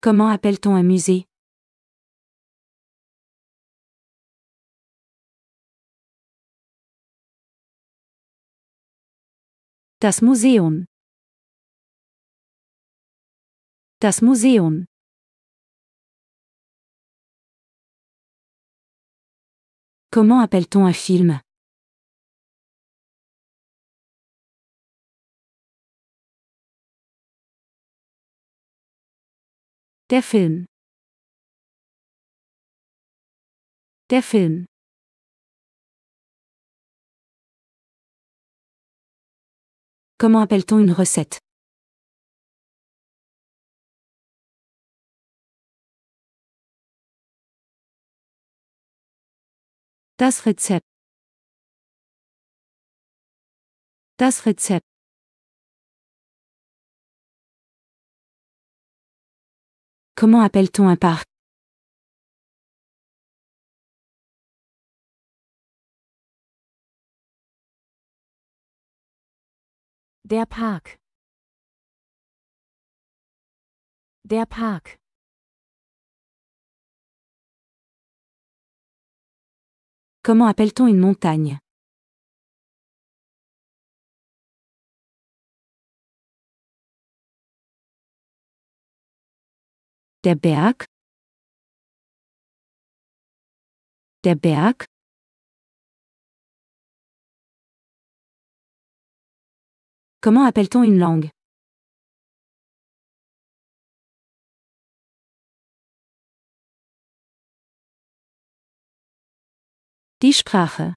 Comment appelle-t-on un musée Das Museum. Comment appelle-t-on un film Der Film. Der Film. Comment appelle-t-on une recette Das Rezept. Das Rezept. Comment appelle-t-on un parc Der Park. Der Park. Comment appelle-t-on une montagne Der Berg. Der Berg. Comment appelle-t-on une langue Die Sprache.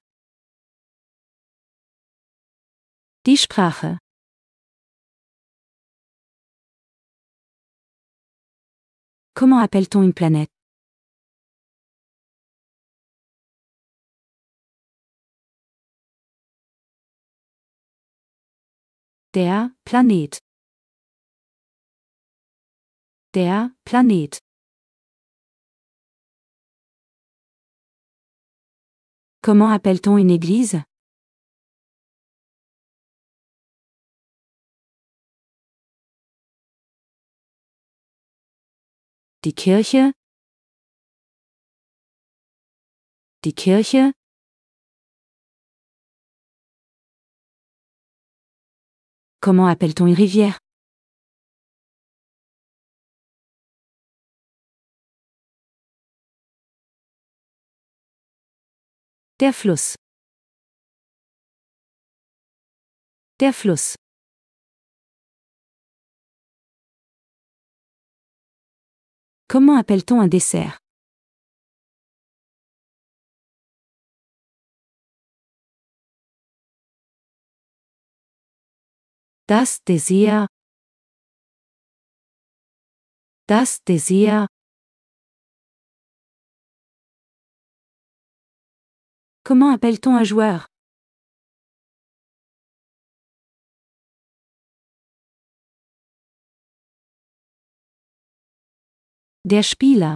Die Sprache. Comment appelle-t-on une planète Der Planet. Der Planet. Comment appelle-t-on une église die Kirche, die Kirche, Comment appelle-t-on une rivière Der Fluss. Der Fluss. Comment appelle-t-on un dessert Das Das Comment appelle-t-on un joueur Der Spieler.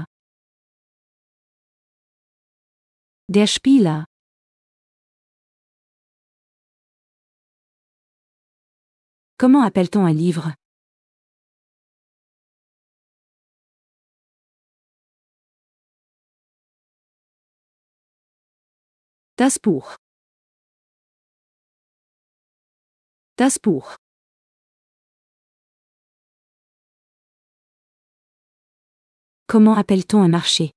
Der Spieler. Comment appelle-t-on un livre Das Buch. Das Buch. Comment appelle-t-on un marché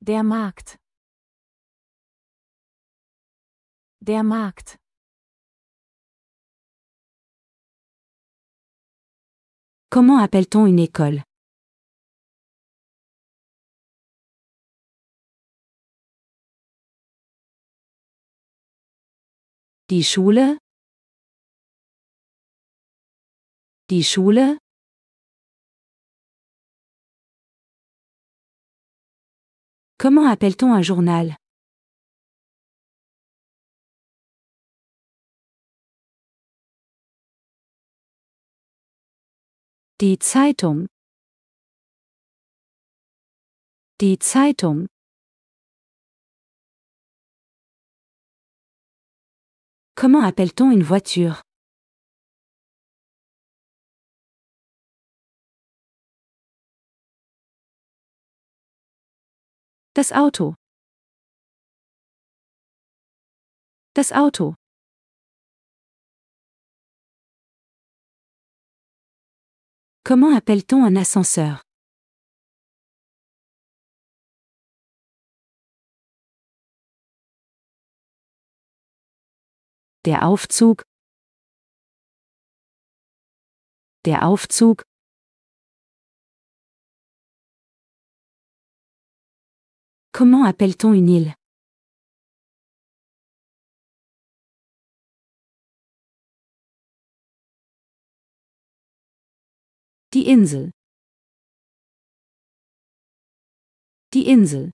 Der Markt. Der Markt. Comment appelle-t-on une école Die Schule? Die Schule? Comment appelle-t-on un journal? Die Zeitung. Die Zeitung. Comment appelle-t-on une voiture Das Auto. Das Auto. Comment appelle-t-on un ascenseur der Aufzug der Aufzug Comment appelle-t-on une île Die Insel Die Insel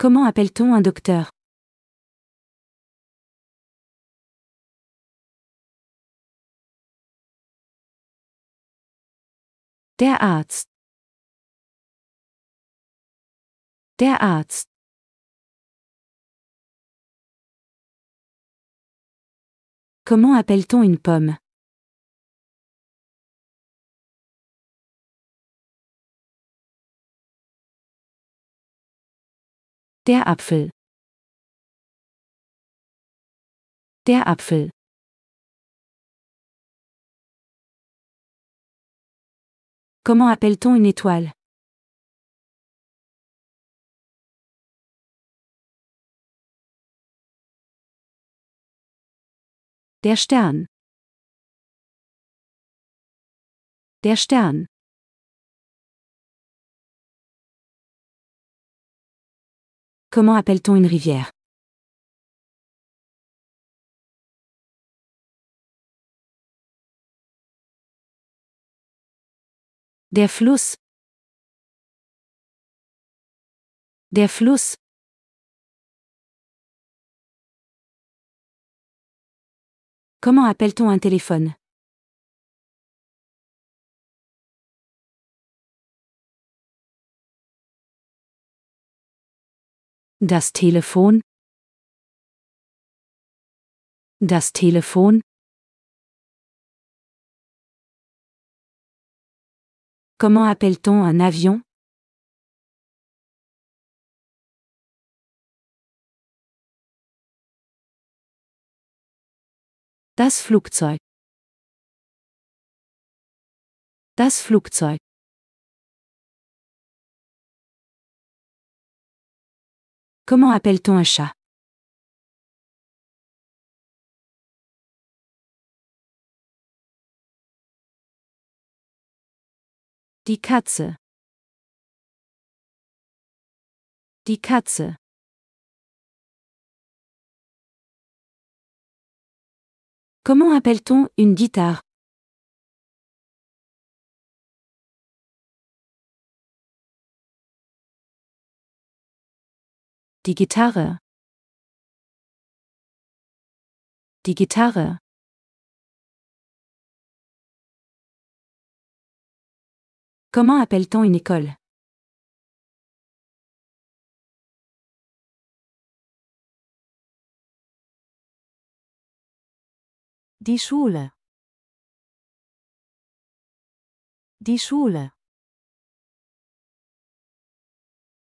Comment appelle-t-on un docteur Der Arzt. Der Arzt. Comment appelle-t-on une pomme Der Apfel. Der Apfel. Comment appelle-t-on une étoile Der Stern. Der Stern. Comment appelle-t-on une rivière Der Fluss. Der Fluss. Comment appelle-t-on un téléphone Das Telefon. Das Telefon. Comment appelle-t-on un avion? Das Flugzeug. Das Flugzeug. Comment appelle-t-on un chat Die Katze. Die Katze. Comment appelle-t-on une guitare Die Gitarre. Die Gitarre. Comment appelle-t-on une école Die Schule. Die Schule.